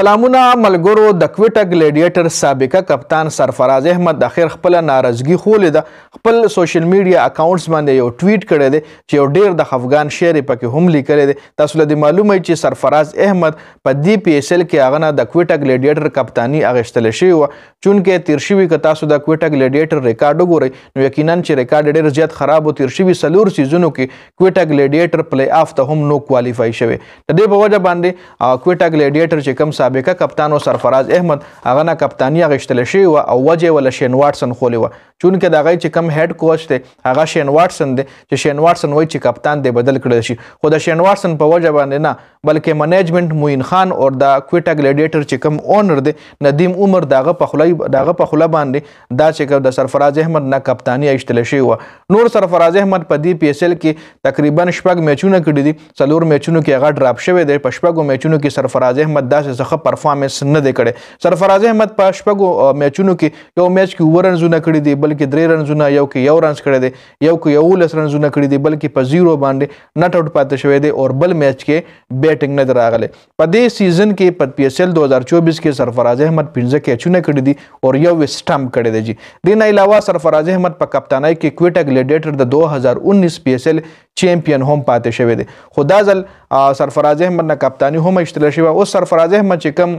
سلامونه ملګرو د کوټه ګلیډیټر سابقه کپتان سرفراز احمد اخر خپل ناراضگی خولې ده خپل سوشل میډیا اکاونټس باندې یو ټویټ کړی دی چې یو ډیر د افغان شعر پکې هم لیکلی دی تاسو له معلومه چې سرفراز احمد په دی پی ایس ایل کې هغه نه د کوټه ګلیډیټر کپتانی اغشتل شوی و چونکه تیر شوی که تاسو د کوټه ګلیډیټر ریکارډ وګورئ نو یقینا چې ریکارډ ډیر زیات خراب و تیر شوی سلور سیزنو کې کوټه ګلیډیټر پلی آف ته هم نو کوالیفای شوی د دې په وجه باندې کوټه ګلیډیټر چې کوم سابقه کپتان او سرفراز احمد هغه نه کپتانی غشتل شي او وجه ول شین واټسن خولې و چونکه دا غي چې کم هډ کوچ دی هغه شین واټسن دی چې شین واټسن وای چې کپتان دی بدل کړل شي خو د شین واټسن په وجه باندې نه بلکې منیجمنت موین خان او دا کوټا ګلیډیټر چې کم اونر دی ندیم عمر داغه په خلای داغه په خله باندې دا چې د سرفراز احمد نه کپتانی غشتل شي و نور سرفراز احمد په دی پی اس ال کې تقریبا شپږ میچونه کړي دي څلور میچونو کې هغه ډراپ شوی دی په شپږو میچونو کې سرفراز احمد داسې ښه پرفارمنس نه دی کړی سرفراز احمد په شپږو میچونو کې یو میچ کې اوور رنزونه کړی دي بلکې درې رنزونه یو کې یو رنز کړی دی یو کې یو لس رنزونه کړی دي بلکې په زیرو باندې نټ آؤٹ پاتې شوی دی او بل میچ کې بیټینګ نه راغلی په دې سیزن کې په پی ایس ایل 2024 کې سرفراز احمد 15 کیچونه کړی دي او یو سټمپ کړی دی جی دین علاوه سرفراز احمد په کپتانۍ کې کوټا ګلیډیټر د 2019 پی ایس ایل چیمپیون هم پاتې شوی دی خو دا ځل سرفراز احمد نه کپتانی هم اشتله شوی او سرفراز احمد چې کم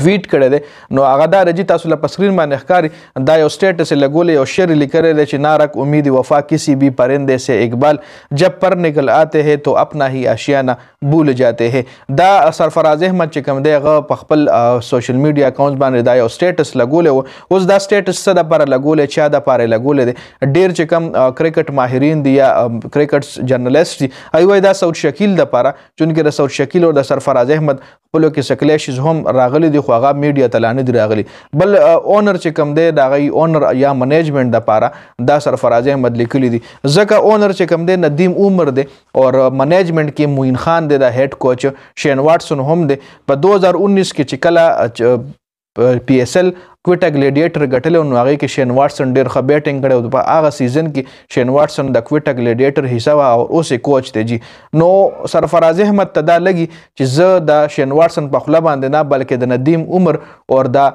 ټویټ کړی دی نو هغه دا رجی تاسو له پسکرین باندې ښکاری دا یو سټیټس لګولې او شعر لیکلی دی چې نارک امید وفا کسی بھی پرندے سے اقبال جب پر نکل آتے ہیں تو اپنا ہی آشیانہ بھول جاتے ہیں دا سرفراز احمد چې کوم دی هغه په خپل سوشل میډیا اکاونټ باندې دا یو سټیټس لګولې و اوس دا سټیټس څه دپاره لګولې چا دپاره لګولې دی ډېر چې کوم کرکټ ماهرین دي یا کرکټ جرنلسټ دي هغوی وایي دا سعود شکیل دپاره چونکې د سعود شکیل او د سرفراز احمد خپلو کې سکلیشز هم راغلي دي خو هغه میډیا ته لا نه دی راغلی بل اونر چې کم دی د هغې اونر یا منیجمنټ دپاره دا سرفراز احمد لیکلی دي ځکه اونر چې کم دی ندیم عمر دی او منیجمنټ کې معین خان دی د هیډ کوچ شین واټسن هم دی په 2019 کې چې کله پی اس ایل کوټا ګلیډیټر ګټل نو هغه کې شین واټسن ډیر ښه بیټینګ کړو په هغه سیزن کې شین واټسن د کوټا ګلیډیټر حصہ وا او اوسې کوچ دی جی نو سرفراز احمد تدا لګي چې زه د شین واټسن په خله باندې نه بلکې د ندیم عمر او د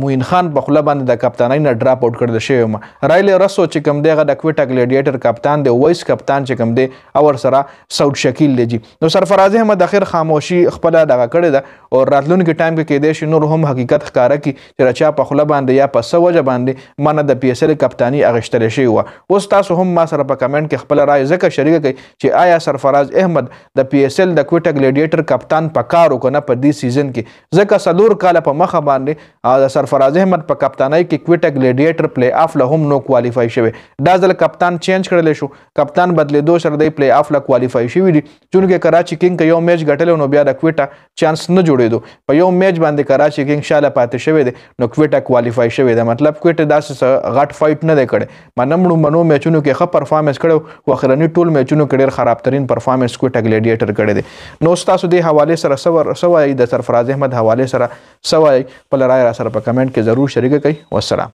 موین خان په خله باندې د کپتانۍ نه ډراپ اوټ کړل شوی ما رایلی رسو چې کوم دیغه د کوټا ګلیډیټر کپتان دی وایس کپتان چې کوم دی اور سره سعود شکیل دی جی نو سرفراز احمد اخر خاموشي خپل دغه کړی دا او راتلونکي ټایم کې کې دې شنو هم حقیقت ښکارا کی چې راچا په په خوله باندې یا په سوجه باندې منه د پی اس ال کپتانی اغشتل شي و اوس تاسو هم ما سره په کمنټ کې خپل رائے زکه شریک کړئ چې آیا سرفراز احمد د پی اس ال د کوټه ګلیډیټر کپتان په کار وکنه په دې سیزن کې زکه سلور کال په مخه باندې د سرفراز احمد په کپتانۍ کې کوټه ګلیډیټر پلی آف له هم نو کوالیفای شوی دا ځل کپتان چینج کړل شو کپتان بدلیدو سره د پلی آف له کوالیفای شوی دی چونکه کراچي کینګ یو میچ ګټل نو بیا د کوټه چانس نه جوړېدو په یو میچ باندې کراچي کینګ شاله پاتې شوی دی نو کوټه ټاټه کوالیفای شوی دی مطلب کوټه داسې غټ فایټ نه دی کړی مانه مړو منو میچونو کې ښه پرفارمنس کړو او خرنی ټول میچونو کې ډیر خراب ترين پرفارمنس کوټه ګلیډیټر کړی دی نو تاسو دې حواله سره سور سوای د سرفراز احمد حواله سره سوای په لړای را سره په کمنټ کې ضرور شریک کړئ والسلام